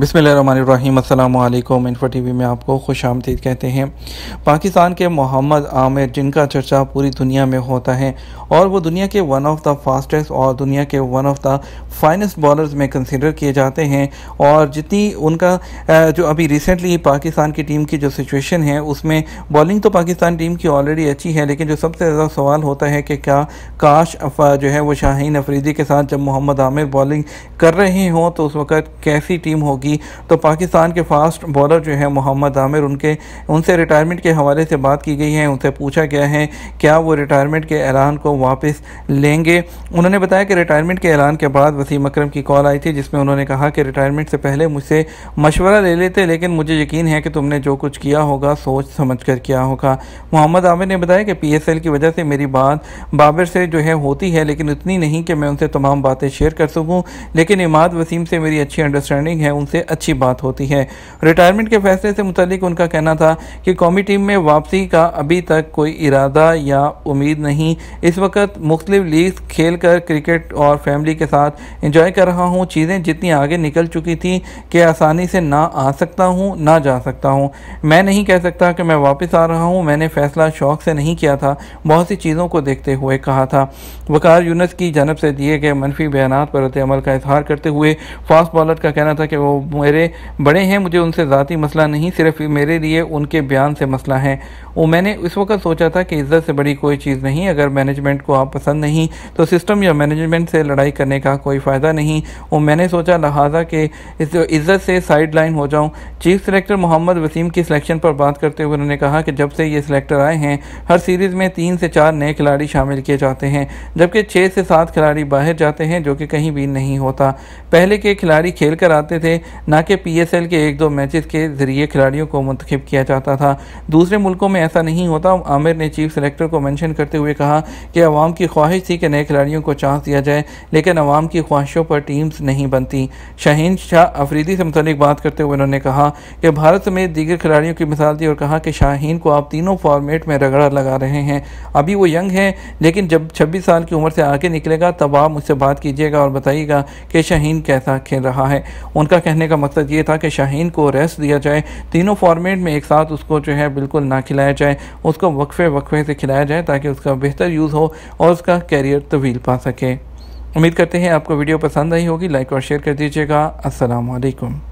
बिसमीम अल्लाम info T V में आपको खुश आमदीद कहते हैं पाकिस्तान के मोहम्मद आमिर जिनका चर्चा पूरी दुनिया में होता है और वो दुनिया के वन ऑफ द फास्टेस्ट और दुनिया के one of the finest bowlers में कंसिडर किए जाते हैं और जितनी उनका जो अभी रिसेंटली पाकिस्तान की टीम की जो सिचुएशन है उसमें बॉलिंग तो पाकिस्तान टीम की ऑलरेडी अच्छी है लेकिन जो सबसे ज़्यादा सवाल होता है कि क्या काश जो है वो शाहीन अफरीदी के साथ जब मोहम्मद आमिर बॉलिंग कर रहे हों तो उस वक़्त कैसी टीम होगी होगी तो पाकिस्तान के फास्ट बॉलर जो है मोहम्मद आमिर उनके उनसे रिटायरमेंट के हवाले से बात की गई है उनसे पूछा गया है क्या वो रिटायरमेंट के ऐलान को वापस लेंगे उन्होंने बताया कि रिटायरमेंट के ऐलान के बाद वसीम अक्रम की कॉल आई थी जिसमें उन्होंने कहा कि रिटायरमेंट से पहले मुझसे मशवरा ले लेते लेकिन मुझे यकीन है कि तुमने जो कुछ किया होगा सोच समझ कर किया होगा मोहम्मद आमिर ने बताया कि पी की वजह से मेरी बात बाबर से जो है होती है लेकिन इतनी नहीं कि मैं उनसे तमाम बातें शेयर कर सकूँ लेकिन इमाद वसीम से मेरी अच्छी अंडरस्टैंडिंग है उनसे सबसे अच्छी बात होती है रिटायरमेंट के फैसले से मुतलिक उनका कहना था कि कौमी टीम में वापसी का अभी तक कोई इरादा या उम्मीद नहीं इस वक्त मुख्तलिफ लीग खेल कर क्रिकेट और फैमिली के साथ इंजॉय कर रहा हूँ चीज़ें जितनी आगे निकल चुकी थी कि आसानी से ना आ सकता हूँ ना जा सकता हूँ मैं नहीं कह सकता कि मैं वापस आ रहा हूँ मैंने फैसला शौक से नहीं किया था बहुत सी चीज़ों को देखते हुए कहा था वकार यूनस की जानब से दिए गए मनफी बयान पर रद्द अमल का इजहार करते हुए फास्ट बॉलर का कहना था कि वो मेरे बड़े हैं मुझे उनसे ज़ाती मसला नहीं सिर्फ मेरे लिए उनके बयान से मसला है वो मैंने इस वक्त सोचा था कि इज़्ज़त से बड़ी कोई चीज़ नहीं अगर मैनेजमेंट को आप पसंद नहीं तो सिस्टम या मैनेजमेंट से लड़ाई करने का कोई फ़ायदा नहीं वो मैंने सोचा लिहाजा कि इज़्ज़त से साइड लाइन हो जाऊँ चीफ सेलेक्टर मोहम्मद वसीम की सिलेक्शन पर बात करते हुए उन्होंने कहा कि जब से ये सिलेक्टर आए हैं हर सीरीज़ में तीन से चार नए खिलाड़ी शामिल किए जाते हैं जबकि छः से सात खिलाड़ी बाहर जाते हैं जो कि कहीं भी नहीं होता पहले के खिलाड़ी खेल कर आते थे ना कि पीएसएल के एक दो मैचेस के ज़रिए खिलाड़ियों को मंतखब किया जाता था दूसरे मुल्कों में ऐसा नहीं होता आमिर ने चीफ सेलेक्टर को मैंशन करते हुए कहा कि आवाम की ख्वाहिश थी कि नए खिलाड़ियों को चांस दिया जाए लेकिन आवाम की ख्वाहिशों पर टीम्स नहीं बनती शाहीन शाह अफरीदी से मुतल बात करते हुए उन्होंने कहा कि भारत समेत दीगर खिलाड़ियों की मिसाल दी और कहा कि शाहीन को आप तीनों फॉर्मेट में रगड़ा लगा रहे हैं अभी वो यंग हैं लेकिन जब छब्बीस साल की उम्र से आगे निकलेगा तब आप मुझसे बात कीजिएगा और बताइएगा कि शाहन कैसा खेल रहा है उनका कहना कहने का मकसद ये था कि शाहीन को रेस्ट दिया जाए तीनों फॉर्मेट में एक साथ उसको जो है बिल्कुल ना खिलाया जाए उसको वक्फे वक्फे से खिलाया जाए ताकि उसका बेहतर यूज़ हो और उसका कैरियर तवील पा सके उम्मीद करते हैं आपको वीडियो पसंद आई होगी लाइक और शेयर कर दीजिएगा असलकम